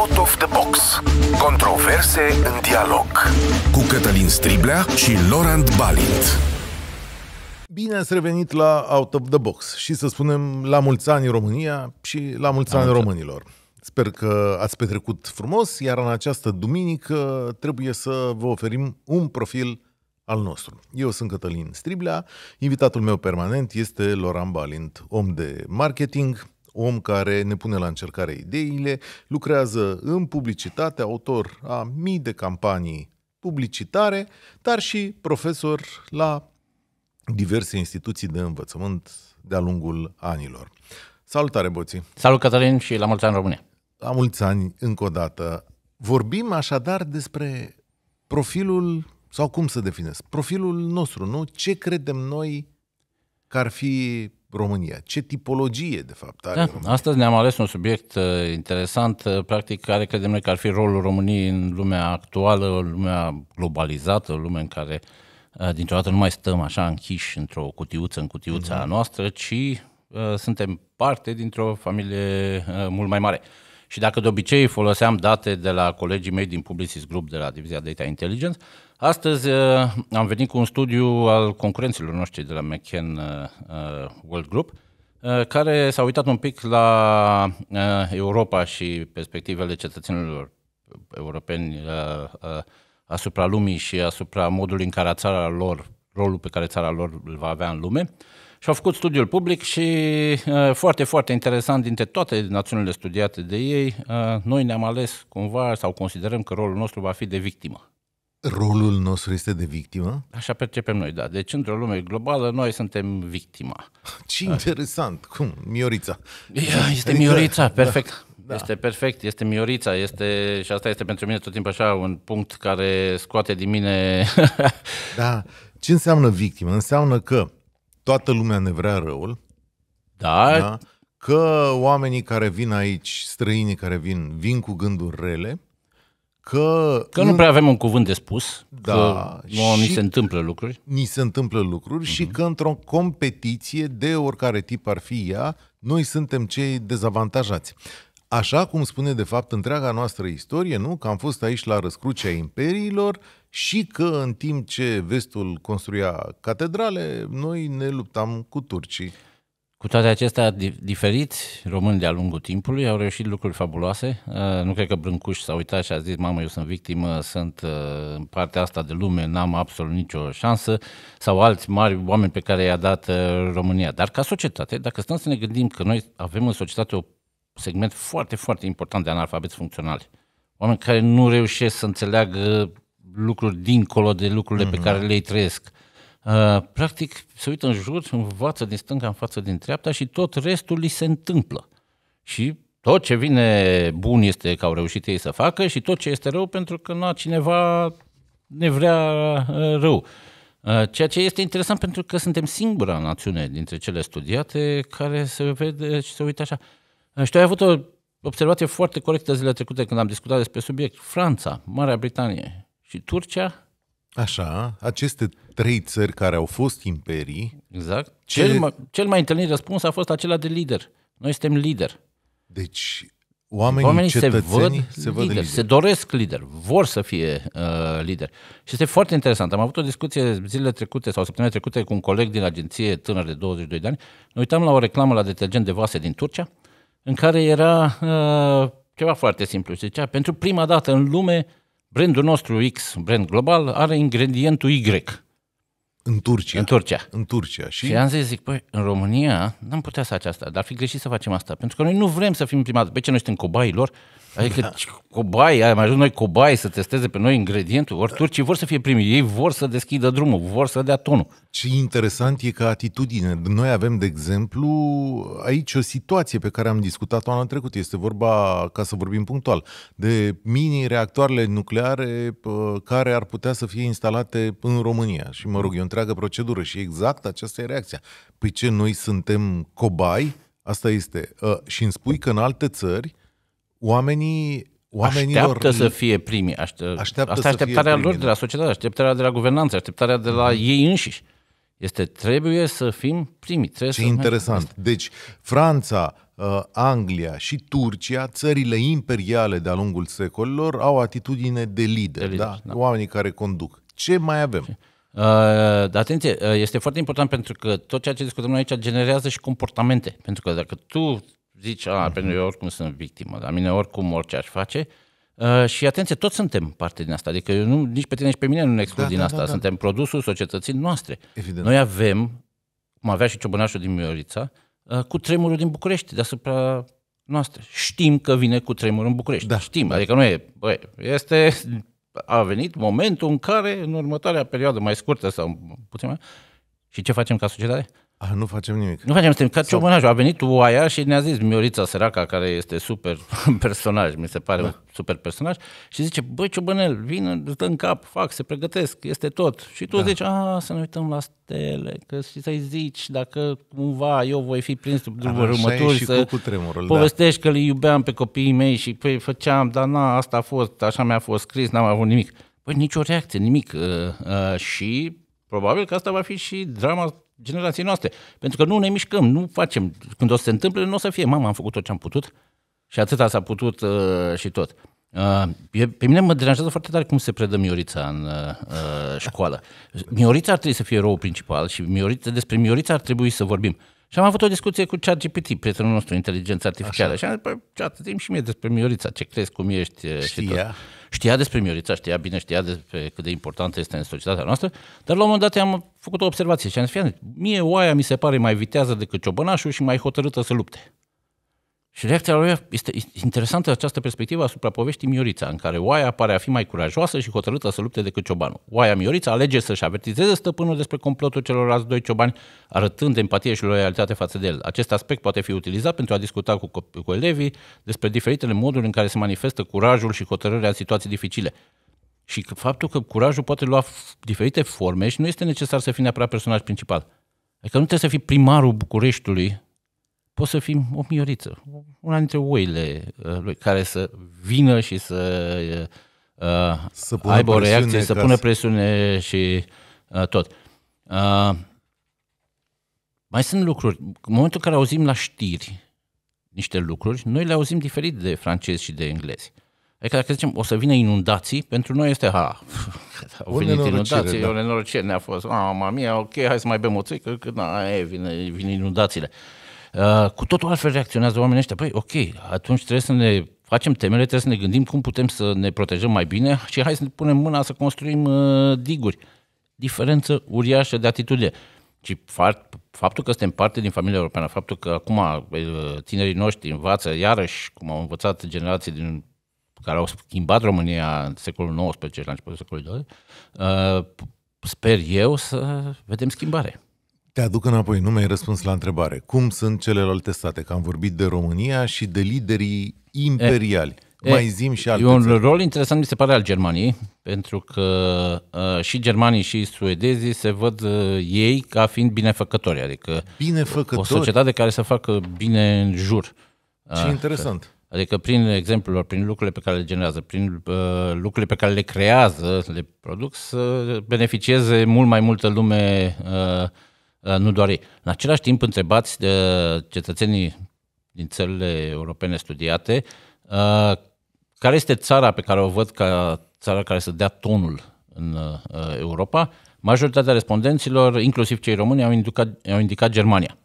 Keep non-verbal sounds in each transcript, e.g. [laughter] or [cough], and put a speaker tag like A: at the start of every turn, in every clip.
A: Out of the Box. Controverse în dialog. Cu Cătălin Striblea și Laurent Balint. Bine ați revenit la Out of the Box și să spunem la mulți ani România și la mulți ani românilor. Sper că ați petrecut frumos, iar în această duminică trebuie să vă oferim un profil al nostru. Eu sunt Cătălin Striblea, invitatul meu permanent este Loran Balint, om de marketing, om care ne pune la încercare ideile, lucrează în publicitate, autor a mii de campanii publicitare, dar și profesor la diverse instituții de învățământ de-a lungul anilor. Salutare, Boții! Salut, Cătălin, și la mulți ani, România! La mulți ani, încă o dată. Vorbim așadar despre profilul, sau cum să definesc, profilul nostru, nu? Ce credem noi că ar fi România? Ce tipologie, de fapt, are da, România?
B: Astăzi ne-am ales un subiect uh, interesant, uh, practic, care credem noi că ar fi rolul României în lumea actuală, lumea globalizată, lumea în care uh, dintr-o dată nu mai stăm așa închiși într-o cutiuță, în cutiuța mm-hmm. noastră, ci uh, suntem parte dintr-o familie uh, mult mai mare. Uh, și dacă de obicei foloseam date de la colegii mei din Publicis Group, de la Divizia Data Intelligence, astăzi eh, am venit cu un studiu al concurenților noștri de la McCann eh, eh, World Group, care s-a uitat un pic la Europa și perspectivele cetățenilor europeni asupra lumii și asupra modului în care țara lor, rolul pe care țara lor îl va avea în lume. Uh, și au făcut studiul public și uh, foarte, foarte interesant, dintre toate națiunile studiate de ei, uh, noi ne-am ales cumva sau considerăm că rolul nostru va fi de victimă.
A: Rolul nostru este de victimă?
B: Așa percepem noi, da. Deci, într-o lume globală, noi suntem victima. [laughs]
A: Ce interesant! Cum? Miorița. Este adică, Miorița, da, perfect.
B: Da, da. Este perfect, este Miorița, este, și asta este pentru mine tot timpul așa un punct care scoate din mine...
A: da, ce înseamnă victimă? Înseamnă că toată lumea ne vrea răul. Da. da? Că oamenii care vin aici, străinii care vin, vin cu gânduri rele, că... Că nu prea avem un cuvânt de spus, da, că nu, ni se întâmplă lucruri. Ni se întâmplă lucruri uh-huh. și mhm. că într-o competiție, de oricare tip ar fi ea, noi suntem cei dezavantajați. Așa cum spune de fapt întreaga noastră istorie, nu? Că am fost aici la răscrucea imperiilor și că în timp ce vestul construia catedrale, noi ne luptam cu turcii.
B: Cu toate acestea, diferit români de-a lungul timpului au reușit lucruri fabuloase. Uh, nu cred că Brâncuș s-a uitat și a zis, mamă, eu sunt victimă, sunt uh, în partea asta de lume, n-am absolut nicio șansă, sau alți mari oameni pe care i-a dat uh, România. Dar ca societate, dacă stăm să ne gândim că noi avem în societate o segment foarte, foarte important de analfabeti funcționali. Oameni care nu reușesc să înțeleagă lucruri dincolo de lucrurile mm-hmm. pe mhm. care le trăiesc. Uh, practic, se uită în jur, învață din stânga în față, din dreapta și tot restul li se întâmplă. Și tot ce vine bun este că au reușit ei să facă și tot ce este rău pentru că na, cineva ne vrea uh, rău. Uh, ceea ce este interesant pentru că suntem singura națiune dintre cele studiate care se vede și se uită așa. Și tu ai avut o observație foarte corectă zilele trecute când am discutat despre subiect. Franța, Marea Britanie și Turcia.
A: Așa, aceste trei țări care au fost imperii. Exact. Cel, cel, mai,
B: cel mai întâlnit răspuns a fost acela de lider. Noi suntem lider.
A: Deci, oamenii, oamenii se văd, se văd lideri, lider. se
B: doresc lider. vor să fie uh, lider. Și este foarte interesant. Am avut o discuție zilele trecute sau săptămâna trecute cu un coleg din agenție tânăr de 22 de ani. Ne uitam la o reclamă la detergent de vase din Turcia în care era uh, ceva foarte simplu. și zicea, pentru prima dată în lume, brandul nostru X, brand global, are ingredientul Y. În Turcia. În Turcia. În Turcia. Și, și am zis, zic, păi, în România n-am putea să aceasta, dar ar fi greșit să facem asta, pentru că noi nu vrem să fim prima dată. Pe păi ce noi suntem cobaii lor, Adică da. cobai, mai ajuns noi cobai să testeze pe noi ingredientul, ori turcii vor să fie primii,
A: ei vor să deschidă drumul, vor să dea tonul. Ce interesant e că atitudine. Noi avem, de exemplu, aici o situație pe care am discutat-o anul trecut. Este vorba, ca să vorbim punctual, de mini-reactoarele nucleare care ar putea să fie instalate în România. Și mă rog, e o întreagă procedură și exact aceasta e reacția. Păi ce, noi suntem cobai? Asta este. Ă, și îmi spui că în alte țări oamenii oamenilor... Așteaptă să fie
B: primii. Aște... Așteaptă Asta e așteptarea primii, lor de da. la societate, așteptarea de la guvernanță, așteptarea de la ei înșiși. Este trebuie să fim primii. Ce să interesant.
A: Deci Franța, uh, Anglia și Turcia, țările imperiale de-a lungul secolilor, au atitudine de lider, de lider da? Da. oamenii care conduc. Ce mai avem?
B: Uh, atenție, uh, este foarte important pentru că tot ceea ce discutăm noi aici generează și comportamente. Pentru că dacă tu zici, a, pentru mhm. eu oricum sunt victimă, la mine oricum orice aș face. Uh, și atenție, toți suntem parte din asta, adică eu nu, nici pe tine, nici pe mine nu ne exclud da, din da, asta, da, da. suntem produsul societății noastre.
A: Evident. Noi avem,
B: cum avea și ciobănașul din Miorița, uh, cu tremurul din București, deasupra noastră. Știm că vine cu tremurul în București. Da. Știm, da. adică nu e, bă, este, a venit momentul în care, în următoarea perioadă mai scurtă sau puțin mai, și ce facem ca societate?
A: Ah, nu facem nimic.
B: Nu facem nimic, ca Sau... ciobănașul. A venit oaia și ne-a zis Miorița Săraca, care este super [laughs] personaj, mi se pare da. un super personaj, și zice, băi, ciobănel, vin, îți dă în cap, fac, se pregătesc, este tot. Și tu da. zici, a, ah, să ne uităm la stele, că și să-i zici, dacă cumva eu voi fi prins după următori, și să cu tremurul, povestești da. că le iubeam pe copiii mei și păi făceam, dar na, asta a fost, așa mi-a fost scris, n-am avut nimic. Păi nicio reacție, nimic. Uh, uh, și Probabil că asta va fi și drama generației noastre. Pentru că nu ne mișcăm, nu facem. Când o să se întâmple, nu o să fie. Mama, am făcut tot ce am putut și atâta s-a putut uh, și tot. Uh, eu, pe mine mă deranjează foarte tare cum se predă Miorița în uh, uh, școală. Miorița ar trebui să fie rolul principal și Miorița, despre Miorița ar trebui să vorbim. Și am avut o discuție cu ChatGPT, prietenul nostru, inteligența artificială. Așa. Și am zis, păi, chat, zi și mie despre Miorița, ce crezi, cum ești. Știa. Și tot. Știa despre Miorița, știa bine, știa despre cât de importantă este în societatea noastră, dar la un moment dat am făcut o observație și am zis, mie oaia mi se pare mai vitează decât ciobănașul și mai hotărâtă să lupte. Și reacția lui este interesantă această perspectivă asupra poveștii Miorița, în care oaia pare a fi mai curajoasă și hotărâtă să lupte decât ciobanul. Oaia Miorița alege să-și avertizeze stăpânul despre complotul celorlalți doi ciobani, arătând empatie și loialitate față de el. Acest aspect poate fi utilizat pentru a discuta cu, cu elevii despre diferitele moduri în care se manifestă curajul și hotărârea în situații dificile. Și faptul că curajul poate lua diferite forme și nu este necesar să fii neapărat personaj principal. Adică nu trebuie să fii primarul Bucureștiului poți să fii o mioriță, una dintre oile uh, lui care să vină și să, uh, să aibă o reacție, să pună presiune și uh, tot. Uh, mai sunt lucruri. În momentul în care auzim la știri niște lucruri, noi le auzim diferit de francezi și de englezi. Adică dacă zicem, o să vină inundații, pentru noi este, ha, ah, [laughs] au venit inundații, da. o nenorocire ne-a fost, mama mia, ok, hai să mai bem o țuică, că na, e, vine, vin inundațiile. Uh, Uh, cu totul altfel reacționează oamenii ăștia. Păi, ok, atunci trebuie să ne facem temele, trebuie să ne gândim cum putem să ne protejăm mai bine și hai să ne punem mâna să construim uh, diguri. Diferență uriașă de atitudine. Și faptul că suntem parte din familia europeană, faptul că acum uh, tinerii noștri învață iarăși, cum au învățat generații din care au schimbat România în secolul XIX, la începutul secolului XX, uh,
A: sper eu să vedem schimbare. Te aduc înapoi, nu mi-ai răspuns la întrebare. Cum sunt celelalte state? Că am vorbit de România și de liderii imperiali. E, Mai zim și alte. E un țări. rol interesant, mi se pare, al Germaniei,
B: pentru că uh, și germanii și suedezii se văd uh, ei ca fiind binefăcători, adică binefăcători. o societate care să facă bine în jur. Ce uh, interesant. Adică prin exemplul lor, prin lucrurile pe care le generează, prin uh, lucrurile pe care le creează, le produc, să beneficieze mult mai multă lume uh, Uh, nu doar ei. În același timp, întrebați uh, cetățenii din țările europene studiate uh, care este țara pe care o văd ca țara care să dea tonul în Europa. Majoritatea respondenților, inclusiv cei români, au indicat, au indicat Germania.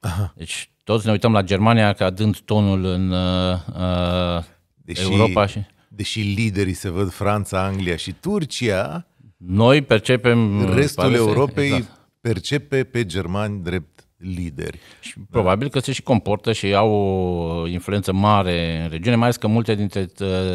B: Aha. Deci toți ne uităm la Germania ca dând tonul în uh, deși, Europa.
A: Și... Deși liderii se văd Franța, Anglia și Turcia,
B: noi percepem...
A: Restul Europei exact percepe pe germani drept lideri.
B: Și probabil că se și comportă și au o influență mare în regiune, mai ales că multe dintre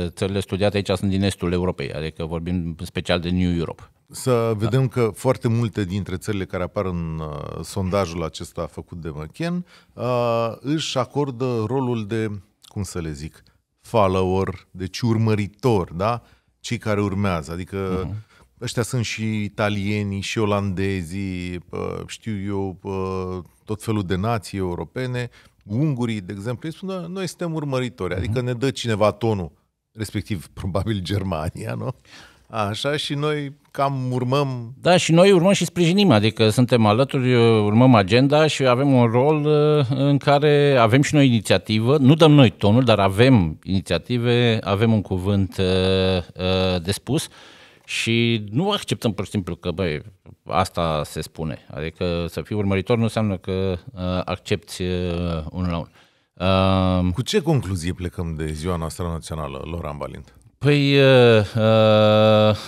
B: țările studiate aici sunt din estul Europei, adică vorbim special de New Europe.
A: Să vedem da. că foarte multe dintre țările care apar în uh, sondajul acesta făcut de McKen uh, își acordă rolul de, cum să le zic, follower, deci urmăritor, da? Cei care urmează, adică uh-huh ăștia sunt și italienii, și olandezii, știu eu, tot felul de nații europene, ungurii, de exemplu, ei spun, noi suntem urmăritori, adică mhm. ne dă cineva tonul, respectiv, [laughs] probabil, Germania, nu? Așa și noi cam urmăm...
B: Da, și noi urmăm și sprijinim, adică suntem alături, urmăm agenda și avem un rol ă, în care avem și noi inițiativă, nu dăm noi tonul, dar avem inițiative, avem un cuvânt ă, ă, de spus și nu acceptăm pur și simplu că, băi, asta se spune. Adică să fii urmăritor nu înseamnă că uh, accepti
A: uh, unul la unul. Uh, Cu ce concluzie plecăm de ziua noastră națională, Loran Balint?
B: Păi, uh,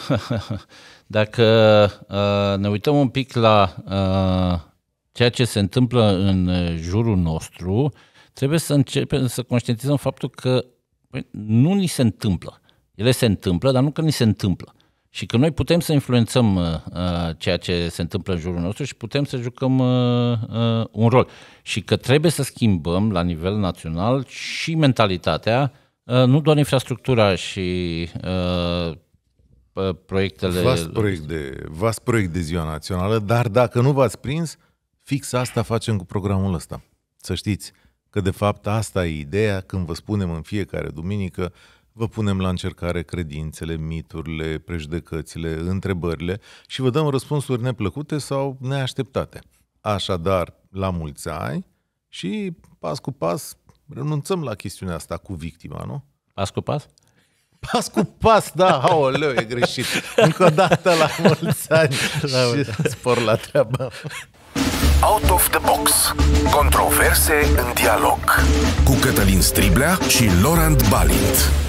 B: uh, [laughs] dacă uh, ne uităm un pic la uh, ceea ce se întâmplă în jurul nostru, trebuie să începem să conștientizăm faptul că nu ni se întâmplă. Ele se întâmplă, dar nu că ni se întâmplă. Uh, și că noi putem să influențăm uh, uh, ceea ce se întâmplă în jurul nostru și putem să jucăm uh, uh, un rol. Și că trebuie să schimbăm la nivel național și mentalitatea, uh, nu doar
A: infrastructura și uh, uh proiectele... Vast proiect, de, vast proiect de Ziua Națională, dar dacă nu v-ați prins, fix asta facem cu programul ăsta. Să știți că de fapt asta e ideea când vă spunem în fiecare duminică uh, Vă punem la încercare credințele, miturile, prejudecățile, întrebările și vă dăm răspunsuri neplăcute sau neașteptate. Așadar, la mulți ani și pas cu pas renunțăm la chestiunea asta cu victima, nu? Pas cu pas? Pas cu pas, da, aoleu, e greșit. Încă o dată la mulți ani [laughs] la și da. spor la treabă. Out of the Box. Controverse în dialog. Cu Cătălin Striblea și Laurent Balint.